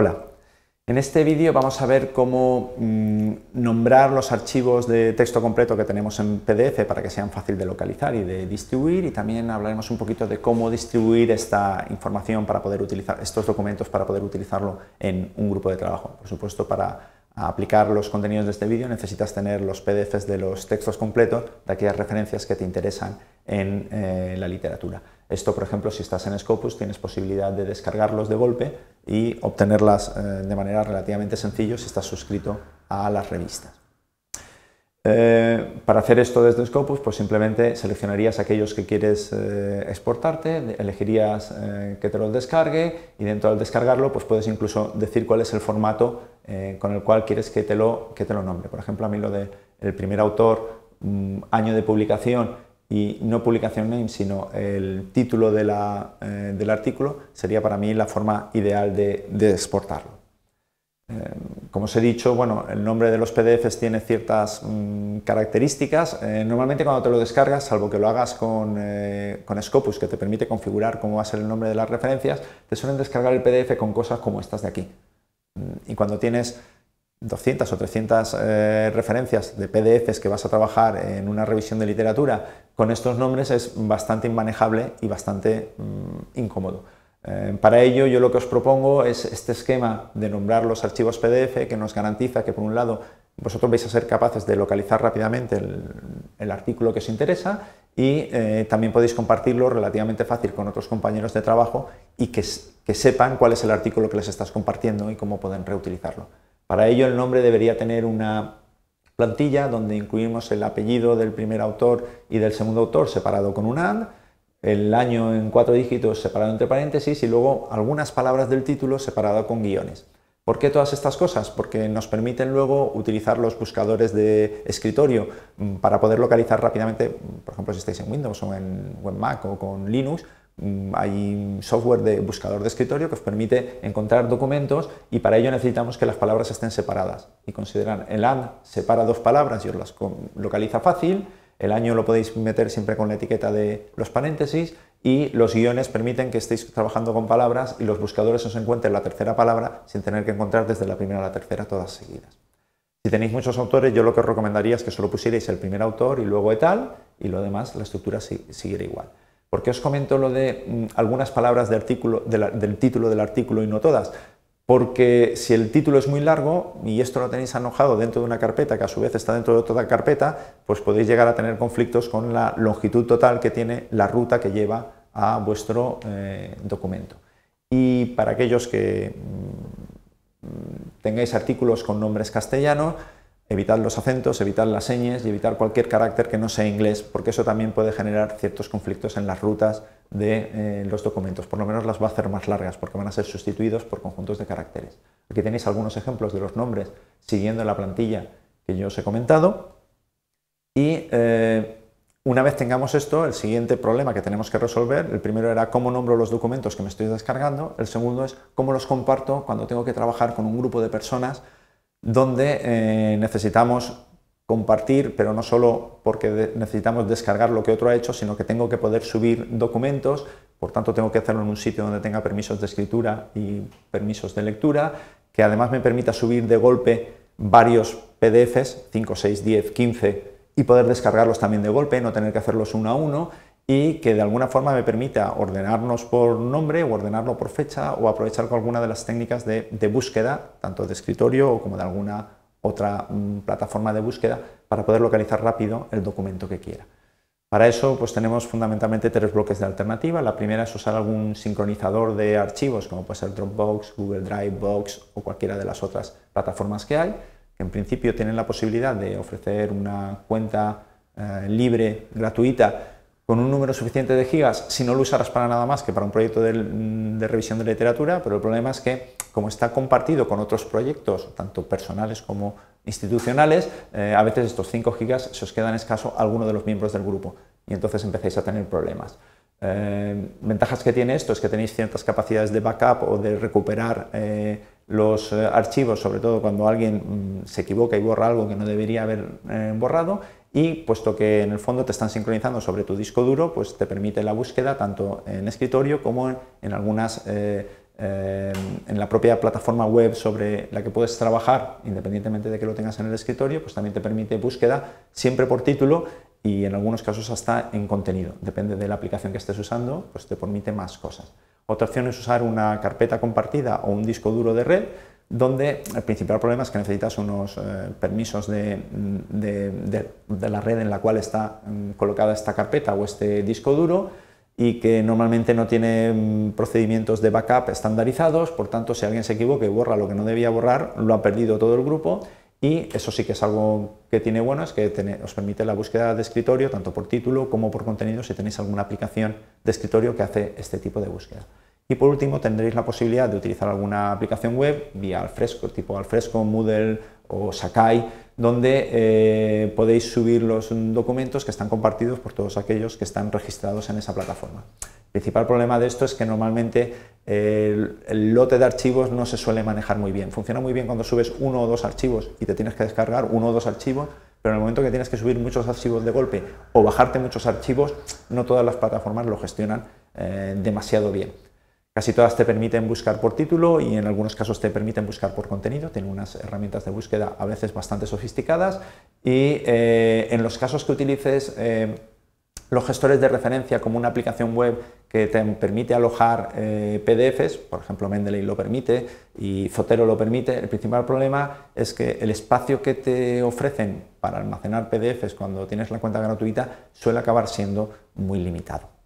Hola, en este vídeo vamos a ver cómo mm, nombrar los archivos de texto completo que tenemos en PDF para que sean fácil de localizar y de distribuir y también hablaremos un poquito de cómo distribuir esta información para poder utilizar estos documentos para poder utilizarlo en un grupo de trabajo. Por supuesto, para aplicar los contenidos de este vídeo necesitas tener los PDFs de los textos completos de aquellas referencias que te interesan en eh, la literatura. Esto, por ejemplo, si estás en Scopus, tienes posibilidad de descargarlos de golpe y obtenerlas eh, de manera relativamente sencilla si estás suscrito a las revistas. Eh, para hacer esto desde Scopus, pues simplemente seleccionarías aquellos que quieres eh, exportarte, elegirías que te los descargue y dentro del descargarlo, pues puedes incluso decir cuál es el formato con el cual quieres que te, lo, que te lo nombre. Por ejemplo, a mí lo de el primer autor, mm, año de publicación y no publicación name, sino el título eh, del artículo, sería para mí la forma ideal de, exportarlo. Eh, como os he dicho, bueno, el nombre de los PDFs tiene ciertas mm, características. Eh, normalmente cuando te lo descargas, salvo que lo hagas con, con, Scopus, que te permite configurar cómo va a ser el nombre de las referencias, te suelen descargar el PDF con cosas como estas de aquí. Mm, y cuando tienes 200 o 300 eh, referencias de PDFs que vas a trabajar en una revisión de literatura con estos nombres es bastante inmanejable y bastante mm, incómodo. Eh, para ello yo lo que os propongo es este esquema de nombrar los archivos PDF que nos garantiza que por un lado vosotros vais a ser capaces de localizar rápidamente el, artículo que os interesa y eh, también podéis compartirlo relativamente fácil con otros compañeros de trabajo y que sepan cuál es el artículo que les estás compartiendo y cómo pueden reutilizarlo. Para ello el nombre debería tener una plantilla donde incluimos el apellido del primer autor y del segundo autor separado con un AND, el año en cuatro dígitos separado entre paréntesis y luego algunas palabras del título separado con guiones. ¿Por qué todas estas cosas? Porque nos permiten luego utilizar los buscadores de escritorio mm, para poder localizar rápidamente, por ejemplo, si estáis en Windows o en, Mac o con Linux, Mm, hay un software de buscador de escritorio que os permite encontrar documentos y para ello necesitamos que las palabras estén separadas y consideran el and separa dos palabras y os las localiza fácil, el año lo podéis meter siempre con la etiqueta de los paréntesis y los guiones permiten que estéis trabajando con palabras y los buscadores os encuentren la tercera palabra sin tener que encontrar desde la primera a la tercera todas seguidas. Si tenéis muchos autores, yo lo que os recomendaría es que solo pusierais el primer autor y luego etal y lo demás la estructura seguirá igual. ¿Por qué os comento lo de mm, algunas palabras del título del artículo y no todas? Porque si el título es muy largo y esto lo tenéis anojado dentro de una carpeta que a su vez está dentro de otra carpeta, pues podéis llegar a tener conflictos con la longitud total que tiene la ruta que lleva a vuestro eh, documento. Y para aquellos que mm, mm, tengáis artículos con nombres castellanos, evitar los acentos, evitar las señas y evitar cualquier carácter que no sea inglés, porque eso también puede generar ciertos conflictos en las rutas de eh, los documentos. Por lo menos las va a hacer más largas, porque van a ser sustituidos por conjuntos de caracteres. Aquí tenéis algunos ejemplos de los nombres siguiendo la plantilla que yo os he comentado. Y eh, una vez tengamos esto, el siguiente problema que tenemos que resolver, el primero era cómo nombro los documentos que me estoy descargando, el segundo es cómo los comparto cuando tengo que trabajar con un grupo de personas donde eh, necesitamos compartir, pero no solo porque necesitamos descargar lo que otro ha hecho, sino que tengo que poder subir documentos, por tanto tengo que hacerlo en un sitio donde tenga permisos de escritura y permisos de lectura, que además me permita subir de golpe varios PDFs, 5, 6, 10, 15, y poder descargarlos también de golpe, no tener que hacerlos uno a uno, y que de alguna forma me permita ordenarnos por nombre o ordenarlo por fecha o aprovechar con alguna de las técnicas de, búsqueda, tanto de escritorio como de alguna otra mm, plataforma de búsqueda, para poder localizar rápido el documento que quiera. Para eso pues tenemos fundamentalmente tres bloques de alternativa. La primera es usar algún sincronizador de archivos como puede ser Dropbox, Google Drive, Box o cualquiera de las otras plataformas que hay, que en principio tienen la posibilidad de ofrecer una cuenta eh, libre, gratuita, con un número suficiente de gigas si no lo usarás para nada más que para un proyecto de, revisión de literatura, pero el problema es que como está compartido con otros proyectos, tanto personales como institucionales, eh, a veces estos 5 gigas se os quedan escaso a alguno de los miembros del grupo y entonces empezáis a tener problemas. Eh, ventajas que tiene esto es que tenéis ciertas capacidades de backup o de recuperar eh, los archivos, sobre todo cuando alguien mm, se equivoca y borra algo que no debería haber borrado, y puesto que en el fondo te están sincronizando sobre tu disco duro, pues te permite la búsqueda tanto en escritorio como en, algunas, eh, eh, en la propia plataforma web sobre la que puedes trabajar, independientemente de que lo tengas en el escritorio, pues también te permite búsqueda siempre por título y en algunos casos hasta en contenido. Depende de la aplicación que estés usando, pues te permite más cosas. Otra opción es usar una carpeta compartida o un disco duro de red donde el principal problema es que necesitas unos eh, permisos mm, de, la red en la cual está mm, colocada esta carpeta o este disco duro y que normalmente no tiene mm, procedimientos de backup estandarizados, por tanto si alguien se equivoca y borra lo que no debía borrar, lo ha perdido todo el grupo y eso sí que es algo que tiene bueno, es que os permite la búsqueda de escritorio, tanto por título como por contenido, si tenéis alguna aplicación de escritorio que hace este tipo de búsqueda. Y por último, tendréis la posibilidad de utilizar alguna aplicación web vía Alfresco, tipo Alfresco, Moodle o Sakai, donde eh, podéis subir los documentos que están compartidos por todos aquellos que están registrados en esa plataforma. El principal problema de esto es que normalmente el lote de archivos no se suele manejar muy bien. Funciona muy bien cuando subes uno o dos archivos y te tienes que descargar uno o dos archivos, pero en el momento que tienes que subir muchos archivos de golpe o bajarte muchos archivos, no todas las plataformas lo gestionan eh, demasiado bien. Casi todas te permiten buscar por título y en algunos casos te permiten buscar por contenido. Tienen unas herramientas de búsqueda a veces bastante sofisticadas y eh, en los casos que utilices eh, los gestores de referencia como una aplicación web que te permite alojar eh, PDFs, por ejemplo Mendeley lo permite y Zotero lo permite, el principal problema es que el espacio que te ofrecen para almacenar PDFs cuando tienes la cuenta gratuita suele acabar siendo muy limitado.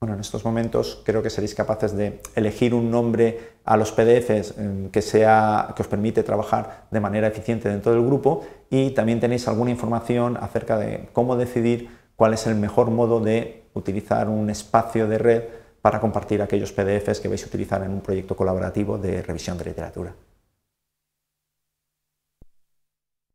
Bueno, en estos momentos creo que seréis capaces de elegir un nombre a los PDFs eh, que, sea, que os permite trabajar de manera eficiente dentro del grupo y también tenéis alguna información acerca de cómo decidir cuál es el mejor modo de utilizar un espacio de red para compartir aquellos PDFs que vais a utilizar en un proyecto colaborativo de revisión de literatura.